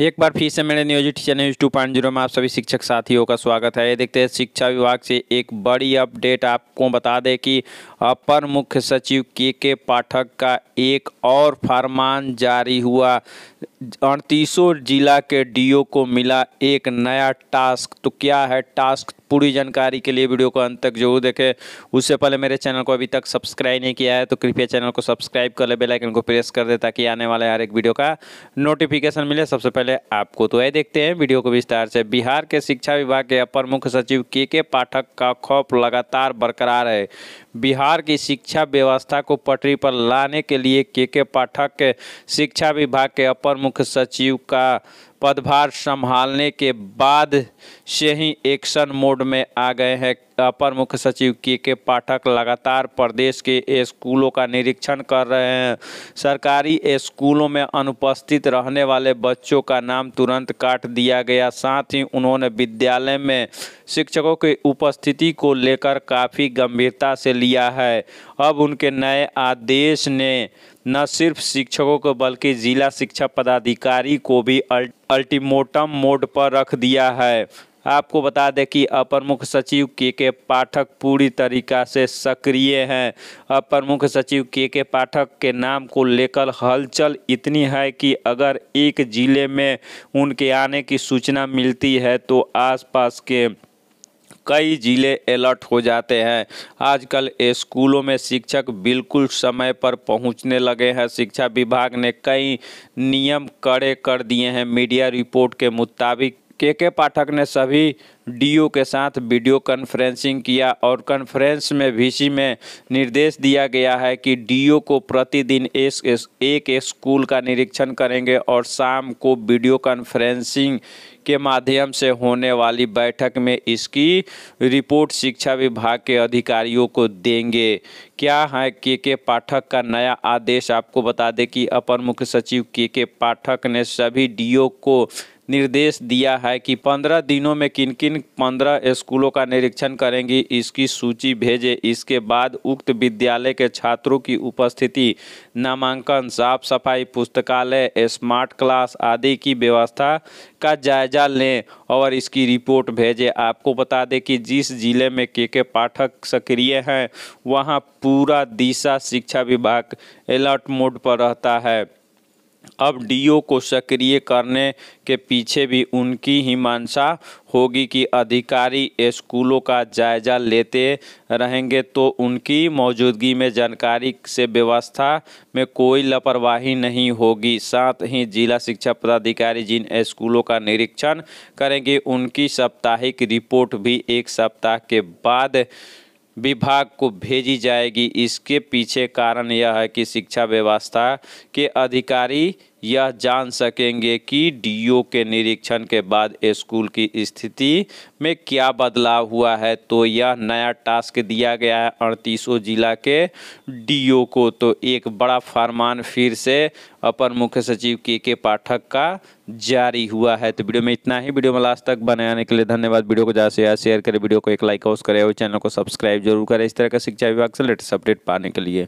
एक बार फिर से मेरे नियोजित teacher news two point zero में आप सभी शिक्षक साथियों का स्वागत है ये देखते हैं शिक्षा विभाग से एक बड़ी अपडेट आपको बता दें कि अपर मुख्य सचिव के के पाठक का एक और फरमान जारी हुआ अड़तीसों जिला के डीओ को मिला एक नया टास्क तो क्या है टास्क पूरी जानकारी के लिए वीडियो को अंत तक जरूर देखें उससे पहले मेरे चैनल को अभी तक सब्सक्राइब नहीं किया है तो कृपया चैनल को सब्सक्राइब कर ले बेलाइकन को प्रेस कर दे ताकि आने वाले हर एक वीडियो का नोटिफिकेशन मिले सबसे पहले आपको तो यह देखते हैं वीडियो को विस्तार से बिहार के शिक्षा विभाग के अपर मुख्य सचिव के के पाठक का खौफ लगातार बरकरार है बिहार की शिक्षा व्यवस्था को पटरी पर लाने के लिए के के पाठक शिक्षा विभाग के अपर मुख्य सचिव का पदभार संभालने के बाद से ही एक्शन मोड में आ गए हैं अपर मुख्य सचिव के के पाठक लगातार प्रदेश के स्कूलों का निरीक्षण कर रहे हैं सरकारी स्कूलों में अनुपस्थित रहने वाले बच्चों का नाम तुरंत काट दिया गया साथ ही उन्होंने विद्यालय में शिक्षकों की उपस्थिति को लेकर काफ़ी गंभीरता से लिया है अब उनके नए आदेश ने न सिर्फ शिक्षकों को बल्कि जिला शिक्षा पदाधिकारी को भी अल्टीमोटम मोड पर रख दिया है आपको बता दें कि अपर मुख्य सचिव के के पाठक पूरी तरीका से सक्रिय हैं अपर मुख्य सचिव के के पाठक के नाम को लेकर हलचल इतनी है कि अगर एक ज़िले में उनके आने की सूचना मिलती है तो आसपास के कई ज़िले अलर्ट हो जाते हैं आजकल स्कूलों में शिक्षक बिल्कुल समय पर पहुंचने लगे हैं शिक्षा विभाग ने कई नियम कड़े कर दिए हैं मीडिया रिपोर्ट के मुताबिक के के पाठक ने सभी डीओ के साथ वीडियो कॉन्फ्रेंसिंग किया और कॉन्फ्रेंस में वीसी में निर्देश दिया गया है कि डीओ को प्रतिदिन एक स्कूल का निरीक्षण करेंगे और शाम को वीडियो कॉन्फ्रेंसिंग के माध्यम से होने वाली बैठक में इसकी रिपोर्ट शिक्षा विभाग के अधिकारियों को देंगे क्या है के के पाठक का नया आदेश आपको बता दें कि अपर मुख्य सचिव के के पाठक ने सभी डीओ को निर्देश दिया है कि पंद्रह दिनों में किन किन पंद्रह स्कूलों का निरीक्षण करेंगी इसकी सूची भेजें इसके बाद उक्त विद्यालय के छात्रों की उपस्थिति नामांकन साफ सफाई पुस्तकालय स्मार्ट क्लास आदि की व्यवस्था का जायजा लें और इसकी रिपोर्ट भेजें आपको बता दें कि जिस जिले में के के पाठक सक्रिय हैं वहाँ पूरा दिशा शिक्षा विभाग अलर्ट मोड पर रहता है अब डीओ को सक्रिय करने के पीछे भी उनकी ही मंशा होगी कि अधिकारी स्कूलों का जायजा लेते रहेंगे तो उनकी मौजूदगी में जानकारी से व्यवस्था में कोई लापरवाही नहीं होगी साथ ही जिला शिक्षा पदाधिकारी जिन स्कूलों का निरीक्षण करेंगे उनकी साप्ताहिक रिपोर्ट भी एक सप्ताह के बाद विभाग को भेजी जाएगी इसके पीछे कारण यह है कि शिक्षा व्यवस्था के अधिकारी यह जान सकेंगे कि डीओ के निरीक्षण के बाद स्कूल की स्थिति में क्या बदलाव हुआ है तो यह नया टास्क दिया गया है अड़तीसों जिला के डीओ को तो एक बड़ा फरमान फिर से अपर मुख्य सचिव के के पाठक का जारी हुआ है तो वीडियो में इतना ही वीडियो में लास्ट तक बने आने के लिए धन्यवाद वीडियो को ज़्यादा से ज़्यादा शेयर करें वीडियो को एक लाइक हाउस करें और चैनल को सब्सक्राइब जरूर करें इस तरह का शिक्षा विभाग से लेटेस्ट अपडेट पाने के लिए